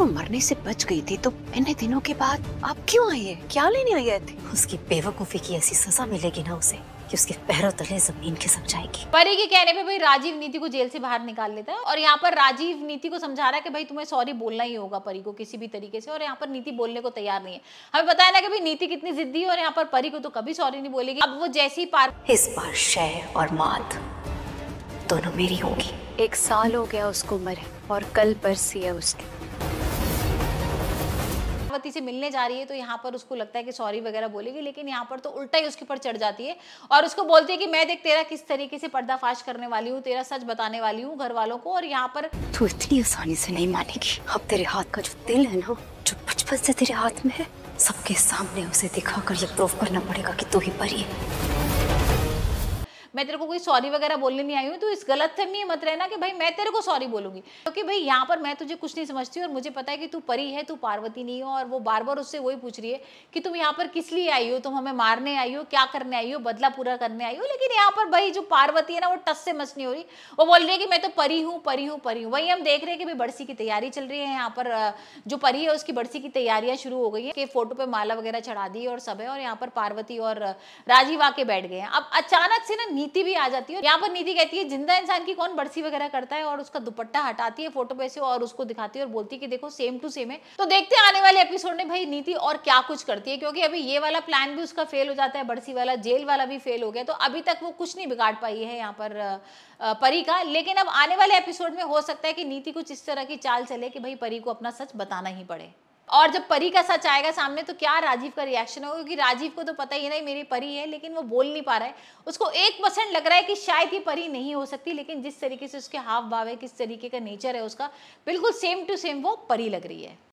वो मरने से बच गई थी तो इतने दिनों के बाद आप क्यों आई है क्या लेने आई थी उसकी बेवकूफी की ऐसी सजा मिलेगी ना उसे कि उसके पैरों तले जमीन के समझाएगी परी के कहने पे भाई राजीव नीति को जेल से बाहर निकाल लेता है और यहाँ पर राजीव नीति को समझा रहा है कि भाई तुम्हें सॉरी बोलना ही होगा परी को किसी भी तरीके से और यहाँ पर नीति बोलने को तैयार नहीं है हमें पता है ना कि भाई नीति कितनी जिद्दी है और यहाँ पर परी को तो कभी सॉरी नहीं बोलेगी अब वो जैसी पार इस बार शय और मात दोनों मेरी होगी एक साल हो गया उसको मरे और कल पर सी है उसकी पार्वती से मिलने जा रही है तो यहाँ पर उसको लगता है कि सॉरी वगैरह बोलेगी लेकिन यहाँ पर तो उल्टा ही उसके ऊपर चढ़ जाती है और उसको बोलती है कि मैं देख तेरा किस तरीके से पर्दाफाश करने वाली हूँ तेरा सच बताने वाली हूँ घर वालों को और यहाँ पर तू इतनी आसानी से नहीं मानेगी अब तेरे हाथ का जो दिल है ना जो बचपन से तेरे हाथ में है सबके सामने उसे दिखा कर ये प्रूफ करना पड़ेगा कि तू ही परी है मैं तेरे को कोई सॉरी वगैरह बोलने नहीं आई हूँ तो इस गलत फहमी मत रहना कि भाई मैं तेरे को सॉरी बोलूंगी क्योंकि तो भाई यहाँ पर मैं तुझे कुछ नहीं समझती और मुझे पता है कि तू परी है तू पार्वती नहीं हो और वो बार बार उससे वही पूछ रही है कि तुम यहाँ पर किस लिए आई हो तुम हमें मारने आई हो क्या करने आई हो बदला पूरा करने आई हो लेकिन यहाँ पर भाई जो पार्वती है ना वो टस से मस नहीं हो रही वो बोल रही है कि मैं तो परी हूँ परी हूँ परी हूँ वही हम देख रहे हैं कि भाई बरसी की तैयारी चल रही है यहाँ पर जो परी है उसकी बरसी की तैयारियां शुरू हो गई है कि फोटो पे माला वगैरह चढ़ा दी और सब है और यहाँ पर पार्वती और राजीव आके बैठ गए अब अचानक से ना नीति भी आ जाती है यहाँ पर नीति कहती है जिंदा इंसान की कौन बरसी वगैरह करता है और उसका दुपट्टा हटाती है फोटो पे से और उसको दिखाती है और बोलती है कि देखो सेम टू सेम है तो देखते हैं आने वाले एपिसोड में भाई नीति और क्या कुछ करती है क्योंकि अभी ये वाला प्लान भी उसका फेल हो जाता है बरसी वाला जेल वाला भी फेल हो गया तो अभी तक वो कुछ नहीं बिगाड़ पाई है यहाँ पर परी का लेकिन अब आने वाले एपिसोड में हो सकता है कि नीति कुछ इस तरह की चाल चले कि भाई परी को अपना सच बताना ही पड़े और जब परी का सच आएगा सामने तो क्या राजीव का रिएक्शन होगा क्योंकि राजीव को तो पता ही नहीं मेरी परी है लेकिन वो बोल नहीं पा रहा है उसको एक परसेंट लग रहा है कि शायद ये परी नहीं हो सकती लेकिन जिस तरीके से उसके हाव भाव है किस तरीके का नेचर है उसका बिल्कुल सेम टू सेम वो परी लग रही है